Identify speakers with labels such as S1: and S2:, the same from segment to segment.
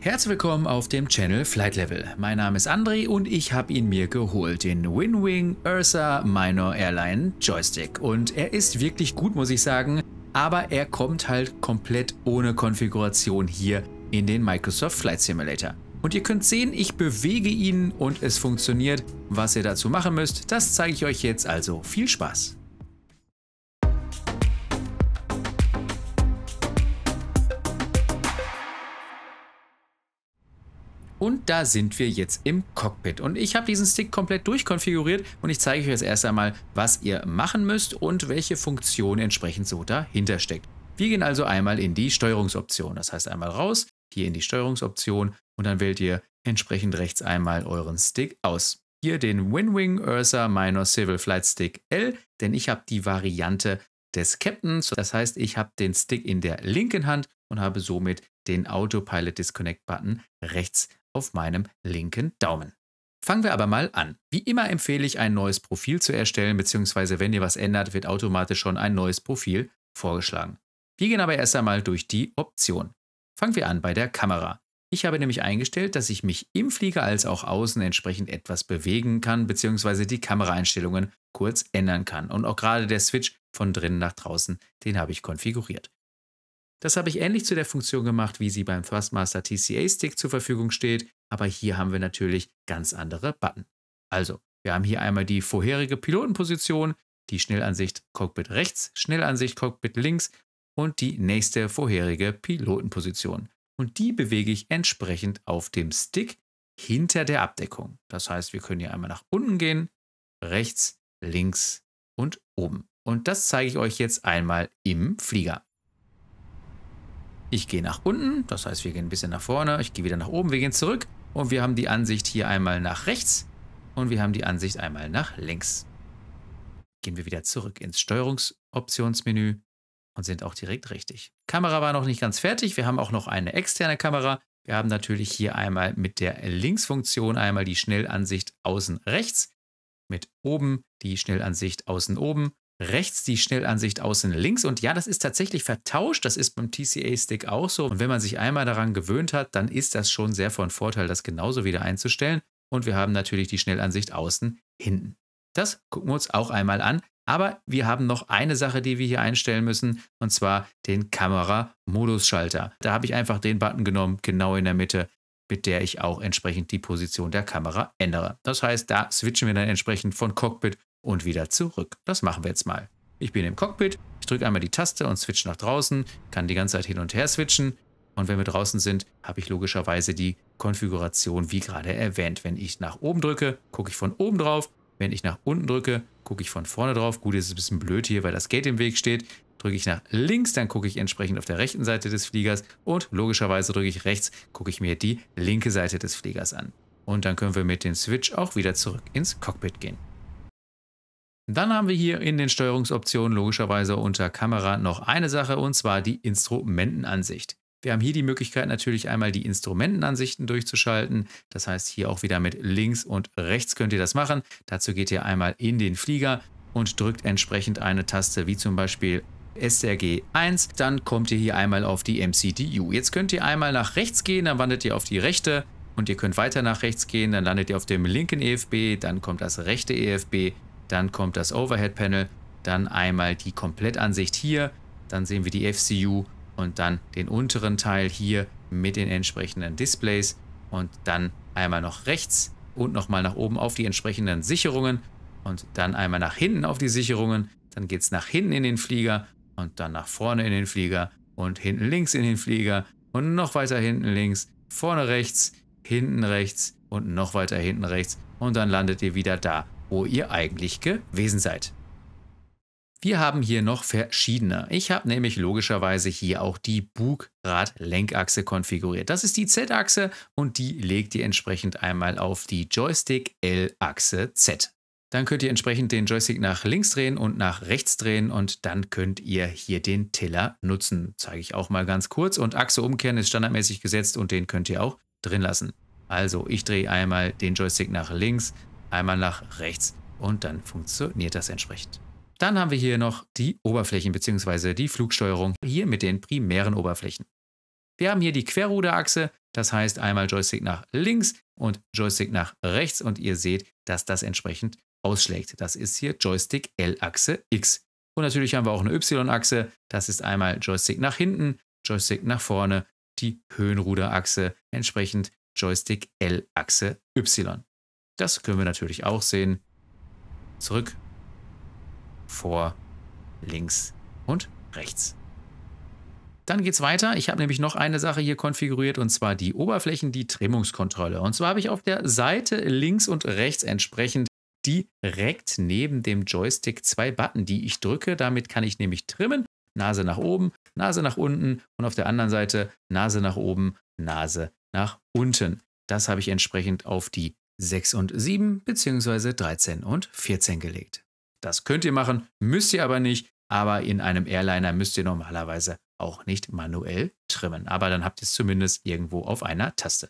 S1: Herzlich willkommen auf dem Channel Flight Level. Mein Name ist André und ich habe ihn mir geholt, den Winwing Ursa Minor Airline Joystick. Und er ist wirklich gut, muss ich sagen, aber er kommt halt komplett ohne Konfiguration hier in den Microsoft Flight Simulator. Und ihr könnt sehen, ich bewege ihn und es funktioniert. Was ihr dazu machen müsst, das zeige ich euch jetzt also. Viel Spaß! Und da sind wir jetzt im Cockpit. Und ich habe diesen Stick komplett durchkonfiguriert und ich zeige euch jetzt erst einmal, was ihr machen müsst und welche Funktion entsprechend so dahinter steckt. Wir gehen also einmal in die Steuerungsoption. Das heißt einmal raus, hier in die Steuerungsoption und dann wählt ihr entsprechend rechts einmal euren Stick aus. Hier den Winwing Ursa Minor Civil Flight Stick L, denn ich habe die Variante des Captains. Das heißt, ich habe den Stick in der linken Hand und habe somit den Autopilot Disconnect Button rechts auf meinem linken Daumen. Fangen wir aber mal an. Wie immer empfehle ich, ein neues Profil zu erstellen, beziehungsweise wenn ihr was ändert, wird automatisch schon ein neues Profil vorgeschlagen. Wir gehen aber erst einmal durch die Option. Fangen wir an bei der Kamera. Ich habe nämlich eingestellt, dass ich mich im Flieger als auch außen entsprechend etwas bewegen kann, beziehungsweise die Kameraeinstellungen kurz ändern kann. Und auch gerade der Switch von drinnen nach draußen, den habe ich konfiguriert. Das habe ich ähnlich zu der Funktion gemacht, wie sie beim Thrustmaster TCA Stick zur Verfügung steht, aber hier haben wir natürlich ganz andere Button. Also, wir haben hier einmal die vorherige Pilotenposition, die Schnellansicht Cockpit rechts, Schnellansicht Cockpit links und die nächste vorherige Pilotenposition. Und die bewege ich entsprechend auf dem Stick hinter der Abdeckung. Das heißt, wir können hier einmal nach unten gehen, rechts, links und oben. Und das zeige ich euch jetzt einmal im Flieger. Ich gehe nach unten, das heißt, wir gehen ein bisschen nach vorne, ich gehe wieder nach oben, wir gehen zurück und wir haben die Ansicht hier einmal nach rechts und wir haben die Ansicht einmal nach links. Gehen wir wieder zurück ins Steuerungsoptionsmenü und sind auch direkt richtig. Kamera war noch nicht ganz fertig, wir haben auch noch eine externe Kamera. Wir haben natürlich hier einmal mit der Linksfunktion einmal die Schnellansicht außen rechts, mit oben die Schnellansicht außen oben rechts die Schnellansicht außen links. Und ja, das ist tatsächlich vertauscht. Das ist beim TCA-Stick auch so. Und wenn man sich einmal daran gewöhnt hat, dann ist das schon sehr von Vorteil, das genauso wieder einzustellen. Und wir haben natürlich die Schnellansicht außen hinten. Das gucken wir uns auch einmal an. Aber wir haben noch eine Sache, die wir hier einstellen müssen, und zwar den Kamera-Modus-Schalter. Da habe ich einfach den Button genommen, genau in der Mitte, mit der ich auch entsprechend die Position der Kamera ändere. Das heißt, da switchen wir dann entsprechend von Cockpit und wieder zurück. Das machen wir jetzt mal. Ich bin im Cockpit, ich drücke einmal die Taste und switche nach draußen, kann die ganze Zeit hin und her switchen. Und wenn wir draußen sind, habe ich logischerweise die Konfiguration wie gerade erwähnt. Wenn ich nach oben drücke, gucke ich von oben drauf. Wenn ich nach unten drücke, gucke ich von vorne drauf. Gut, es ist ein bisschen blöd hier, weil das Gate im Weg steht. Drücke ich nach links, dann gucke ich entsprechend auf der rechten Seite des Fliegers. Und logischerweise drücke ich rechts, gucke ich mir die linke Seite des Fliegers an. Und dann können wir mit dem Switch auch wieder zurück ins Cockpit gehen. Dann haben wir hier in den Steuerungsoptionen logischerweise unter Kamera noch eine Sache und zwar die Instrumentenansicht. Wir haben hier die Möglichkeit natürlich einmal die Instrumentenansichten durchzuschalten. Das heißt hier auch wieder mit links und rechts könnt ihr das machen. Dazu geht ihr einmal in den Flieger und drückt entsprechend eine Taste wie zum Beispiel SRG 1, dann kommt ihr hier einmal auf die MCDU. Jetzt könnt ihr einmal nach rechts gehen, dann wandert ihr auf die rechte und ihr könnt weiter nach rechts gehen, dann landet ihr auf dem linken EFB, dann kommt das rechte EFB dann kommt das Overhead-Panel, dann einmal die Komplettansicht hier, dann sehen wir die FCU und dann den unteren Teil hier mit den entsprechenden Displays und dann einmal noch rechts und nochmal nach oben auf die entsprechenden Sicherungen und dann einmal nach hinten auf die Sicherungen, dann geht es nach hinten in den Flieger und dann nach vorne in den Flieger und hinten links in den Flieger und noch weiter hinten links, vorne rechts, hinten rechts und noch weiter hinten rechts und dann landet ihr wieder da, wo ihr eigentlich gewesen seid. Wir haben hier noch verschiedene. Ich habe nämlich logischerweise hier auch die Bugrad-Lenkachse konfiguriert. Das ist die Z-Achse und die legt ihr entsprechend einmal auf die Joystick-L-Achse Z. Dann könnt ihr entsprechend den Joystick nach links drehen und nach rechts drehen und dann könnt ihr hier den Tiller nutzen. Zeige ich auch mal ganz kurz. Und Achse umkehren ist standardmäßig gesetzt und den könnt ihr auch drin lassen. Also ich drehe einmal den Joystick nach links, einmal nach rechts und dann funktioniert das entsprechend. Dann haben wir hier noch die Oberflächen bzw. die Flugsteuerung hier mit den primären Oberflächen. Wir haben hier die Querruderachse, das heißt einmal Joystick nach links und Joystick nach rechts und ihr seht, dass das entsprechend ausschlägt. Das ist hier Joystick L-Achse X. Und natürlich haben wir auch eine Y-Achse, das ist einmal Joystick nach hinten, Joystick nach vorne, die Höhenruderachse, entsprechend Joystick L-Achse Y. Das können wir natürlich auch sehen. Zurück, vor, links und rechts. Dann geht's weiter. Ich habe nämlich noch eine Sache hier konfiguriert und zwar die Oberflächen, die Trimmungskontrolle. Und zwar habe ich auf der Seite links und rechts entsprechend direkt neben dem Joystick zwei Button, die ich drücke. Damit kann ich nämlich trimmen. Nase nach oben, Nase nach unten und auf der anderen Seite Nase nach oben, Nase nach unten. Das habe ich entsprechend auf die 6 und 7 bzw. 13 und 14 gelegt. Das könnt ihr machen, müsst ihr aber nicht, aber in einem Airliner müsst ihr normalerweise auch nicht manuell trimmen, aber dann habt ihr es zumindest irgendwo auf einer Taste.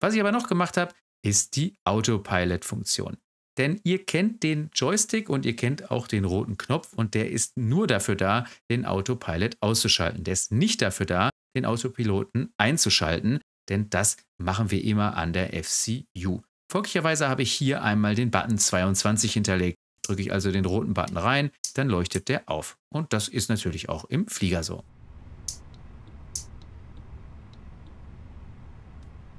S1: Was ich aber noch gemacht habe, ist die Autopilot-Funktion. Denn ihr kennt den Joystick und ihr kennt auch den roten Knopf und der ist nur dafür da, den Autopilot auszuschalten. Der ist nicht dafür da, den Autopiloten einzuschalten denn das machen wir immer an der FCU. Folglicherweise habe ich hier einmal den Button 22 hinterlegt. Drücke ich also den roten Button rein, dann leuchtet der auf. Und das ist natürlich auch im Flieger so.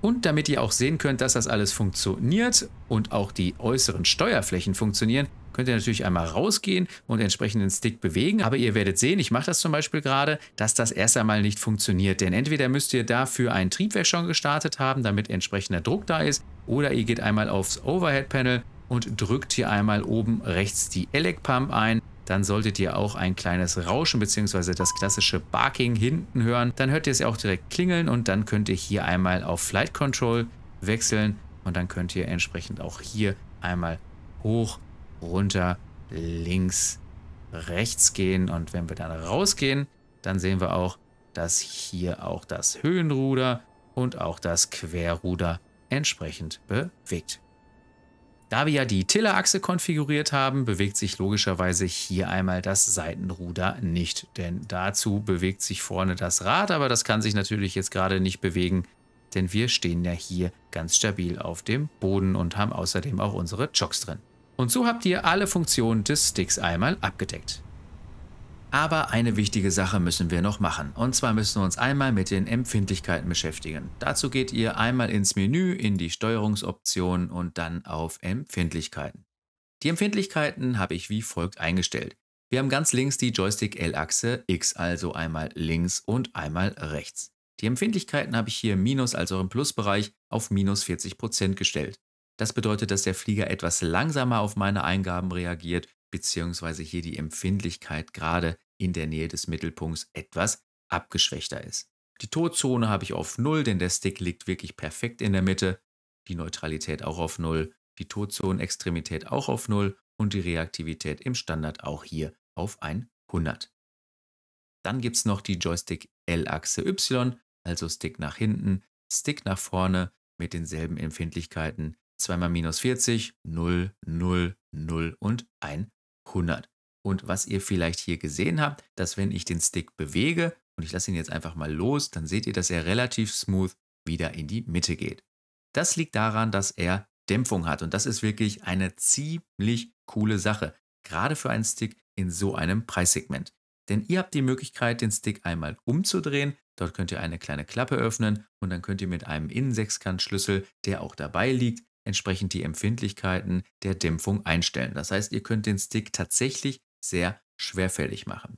S1: Und damit ihr auch sehen könnt, dass das alles funktioniert und auch die äußeren Steuerflächen funktionieren, könnt ihr natürlich einmal rausgehen und entsprechend den Stick bewegen. Aber ihr werdet sehen, ich mache das zum Beispiel gerade, dass das erst einmal nicht funktioniert. Denn entweder müsst ihr dafür ein Triebwerk schon gestartet haben, damit entsprechender Druck da ist, oder ihr geht einmal aufs Overhead-Panel und drückt hier einmal oben rechts die Elec Pump ein dann solltet ihr auch ein kleines Rauschen bzw. das klassische Barking hinten hören. Dann hört ihr es auch direkt klingeln und dann könnt ihr hier einmal auf Flight Control wechseln und dann könnt ihr entsprechend auch hier einmal hoch runter, links, rechts gehen. Und wenn wir dann rausgehen, dann sehen wir auch, dass hier auch das Höhenruder und auch das Querruder entsprechend bewegt. Da wir ja die Tillerachse konfiguriert haben, bewegt sich logischerweise hier einmal das Seitenruder nicht, denn dazu bewegt sich vorne das Rad, aber das kann sich natürlich jetzt gerade nicht bewegen, denn wir stehen ja hier ganz stabil auf dem Boden und haben außerdem auch unsere Chocks drin. Und so habt ihr alle Funktionen des Sticks einmal abgedeckt. Aber eine wichtige Sache müssen wir noch machen. Und zwar müssen wir uns einmal mit den Empfindlichkeiten beschäftigen. Dazu geht ihr einmal ins Menü, in die Steuerungsoptionen und dann auf Empfindlichkeiten. Die Empfindlichkeiten habe ich wie folgt eingestellt. Wir haben ganz links die Joystick-L-Achse, X also einmal links und einmal rechts. Die Empfindlichkeiten habe ich hier im Minus, also im Plusbereich, auf minus 40% gestellt. Das bedeutet, dass der Flieger etwas langsamer auf meine Eingaben reagiert, beziehungsweise hier die Empfindlichkeit gerade in der Nähe des Mittelpunkts etwas abgeschwächter ist. Die Todzone habe ich auf 0, denn der Stick liegt wirklich perfekt in der Mitte, die Neutralität auch auf 0, die Todzonenextremität auch auf 0 und die Reaktivität im Standard auch hier auf 100. Dann gibt es noch die Joystick L-Achse Y, also Stick nach hinten, Stick nach vorne mit denselben Empfindlichkeiten 2 mal minus 40, 0, 0, 0 und 100. Und was ihr vielleicht hier gesehen habt, dass wenn ich den Stick bewege und ich lasse ihn jetzt einfach mal los, dann seht ihr, dass er relativ smooth wieder in die Mitte geht. Das liegt daran, dass er Dämpfung hat und das ist wirklich eine ziemlich coole Sache, gerade für einen Stick in so einem Preissegment. Denn ihr habt die Möglichkeit, den Stick einmal umzudrehen, dort könnt ihr eine kleine Klappe öffnen und dann könnt ihr mit einem Innensechskantschlüssel, der auch dabei liegt, entsprechend die Empfindlichkeiten der Dämpfung einstellen. Das heißt, ihr könnt den Stick tatsächlich sehr schwerfällig machen.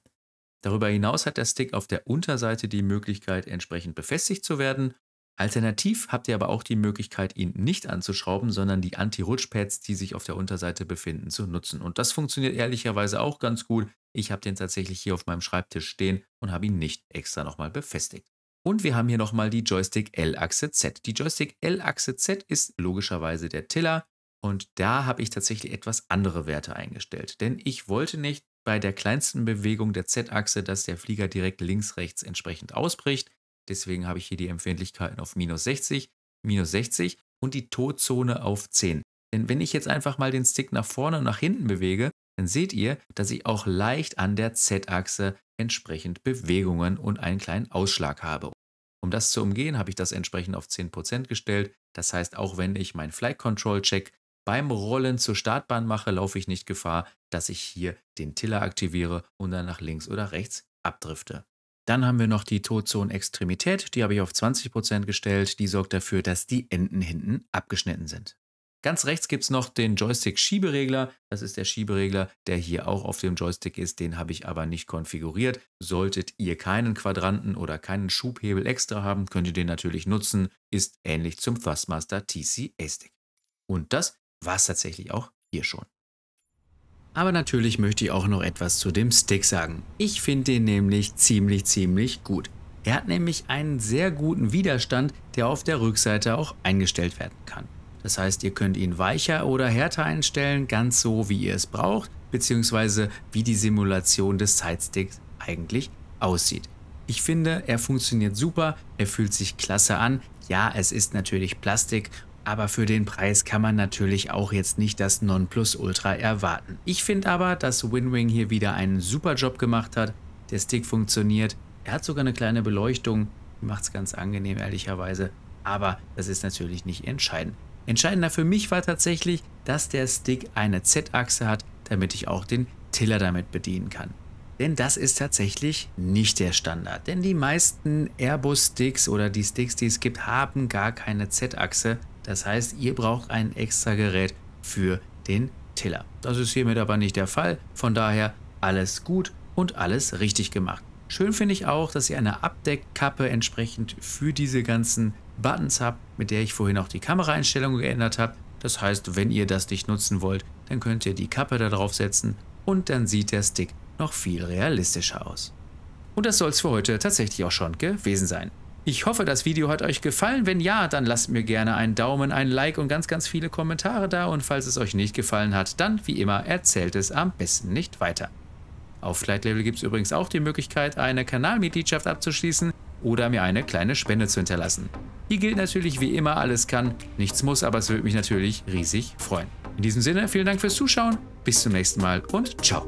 S1: Darüber hinaus hat der Stick auf der Unterseite die Möglichkeit, entsprechend befestigt zu werden. Alternativ habt ihr aber auch die Möglichkeit, ihn nicht anzuschrauben, sondern die Anti-Rutschpads, die sich auf der Unterseite befinden, zu nutzen. Und das funktioniert ehrlicherweise auch ganz gut. Ich habe den tatsächlich hier auf meinem Schreibtisch stehen und habe ihn nicht extra nochmal befestigt. Und wir haben hier nochmal die Joystick-L-Achse Z. Die Joystick-L-Achse Z ist logischerweise der Tiller und da habe ich tatsächlich etwas andere Werte eingestellt, denn ich wollte nicht bei der kleinsten Bewegung der Z-Achse, dass der Flieger direkt links-rechts entsprechend ausbricht. Deswegen habe ich hier die Empfindlichkeiten auf minus 60, minus 60 und die Todzone auf 10. Denn wenn ich jetzt einfach mal den Stick nach vorne und nach hinten bewege, dann seht ihr, dass ich auch leicht an der Z-Achse entsprechend Bewegungen und einen kleinen Ausschlag habe. Um das zu umgehen, habe ich das entsprechend auf 10% gestellt. Das heißt, auch wenn ich meinen Flight Control Check beim Rollen zur Startbahn mache, laufe ich nicht Gefahr, dass ich hier den Tiller aktiviere und dann nach links oder rechts abdrifte. Dann haben wir noch die Todzone Extremität, die habe ich auf 20% gestellt. Die sorgt dafür, dass die Enden hinten abgeschnitten sind. Ganz rechts gibt es noch den Joystick-Schieberegler. Das ist der Schieberegler, der hier auch auf dem Joystick ist. Den habe ich aber nicht konfiguriert. Solltet ihr keinen Quadranten oder keinen Schubhebel extra haben, könnt ihr den natürlich nutzen. Ist ähnlich zum Thrustmaster TCA-Stick. Und das war es tatsächlich auch hier schon. Aber natürlich möchte ich auch noch etwas zu dem Stick sagen. Ich finde den nämlich ziemlich, ziemlich gut. Er hat nämlich einen sehr guten Widerstand, der auf der Rückseite auch eingestellt werden kann. Das heißt, ihr könnt ihn weicher oder härter einstellen, ganz so wie ihr es braucht, beziehungsweise wie die Simulation des Sidesticks eigentlich aussieht. Ich finde, er funktioniert super, er fühlt sich klasse an. Ja, es ist natürlich Plastik, aber für den Preis kann man natürlich auch jetzt nicht das Nonplusultra erwarten. Ich finde aber, dass WinWing hier wieder einen super Job gemacht hat. Der Stick funktioniert, er hat sogar eine kleine Beleuchtung, macht es ganz angenehm ehrlicherweise, aber das ist natürlich nicht entscheidend. Entscheidender für mich war tatsächlich, dass der Stick eine Z-Achse hat, damit ich auch den Tiller damit bedienen kann. Denn das ist tatsächlich nicht der Standard. Denn die meisten Airbus-Sticks oder die Sticks, die es gibt, haben gar keine Z-Achse. Das heißt, ihr braucht ein extra Gerät für den Tiller. Das ist hiermit aber nicht der Fall. Von daher alles gut und alles richtig gemacht. Schön finde ich auch, dass ihr eine Abdeckkappe entsprechend für diese ganzen Buttons habe, mit der ich vorhin auch die Kameraeinstellung geändert habe. Das heißt, wenn ihr das nicht nutzen wollt, dann könnt ihr die Kappe da drauf setzen und dann sieht der Stick noch viel realistischer aus. Und das soll es für heute tatsächlich auch schon gewesen sein. Ich hoffe, das Video hat euch gefallen. Wenn ja, dann lasst mir gerne einen Daumen, ein Like und ganz, ganz viele Kommentare da. Und falls es euch nicht gefallen hat, dann, wie immer, erzählt es am besten nicht weiter. Auf Flight Level gibt es übrigens auch die Möglichkeit, eine Kanalmitgliedschaft abzuschließen oder mir eine kleine Spende zu hinterlassen. Hier gilt natürlich wie immer, alles kann, nichts muss, aber es würde mich natürlich riesig freuen. In diesem Sinne, vielen Dank fürs Zuschauen, bis zum nächsten Mal und ciao.